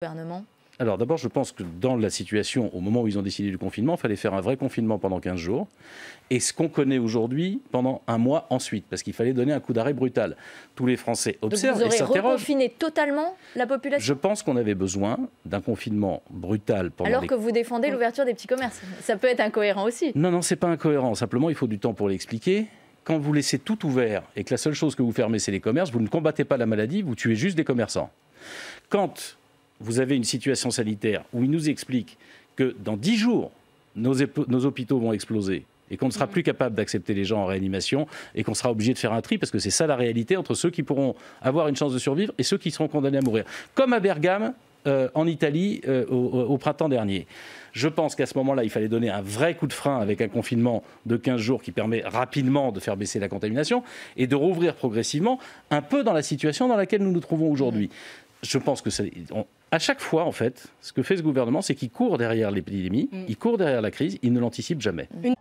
gouvernement alors d'abord, je pense que dans la situation, au moment où ils ont décidé du confinement, il fallait faire un vrai confinement pendant 15 jours. Et ce qu'on connaît aujourd'hui, pendant un mois ensuite, parce qu'il fallait donner un coup d'arrêt brutal. Tous les Français observent Donc vous et reconfiné totalement la population Je pense qu'on avait besoin d'un confinement brutal pendant Alors que vous défendez oh. l'ouverture des petits commerces. Ça peut être incohérent aussi. Non, non, c'est pas incohérent. Simplement, il faut du temps pour l'expliquer quand vous laissez tout ouvert et que la seule chose que vous fermez, c'est les commerces, vous ne combattez pas la maladie, vous tuez juste des commerçants. Quand vous avez une situation sanitaire où il nous explique que dans dix jours, nos, hôpitaux vont exploser, et qu'on ne sera mhm. plus capable d'accepter les gens en réanimation et qu'on sera obligé de faire un tri parce que c'est ça la réalité entre ceux qui pourront avoir une chance de survivre et ceux qui seront condamnés à mourir. Comme à Bergame. Euh, en Italie euh, au, printemps dernier. Je pense qu'à ce moment-là, il fallait donner un vrai coup de frein avec un confinement de 15 jours qui permet rapidement de faire baisser la contamination et de rouvrir progressivement un peu dans la situation dans laquelle nous nous trouvons aujourd'hui. Mhm. Je pense que ça, à chaque fois, en fait, ce que fait ce gouvernement, c'est qu'il court derrière l'épidémie, mm. il court derrière la crise, il ne l'anticipe jamais. Mm.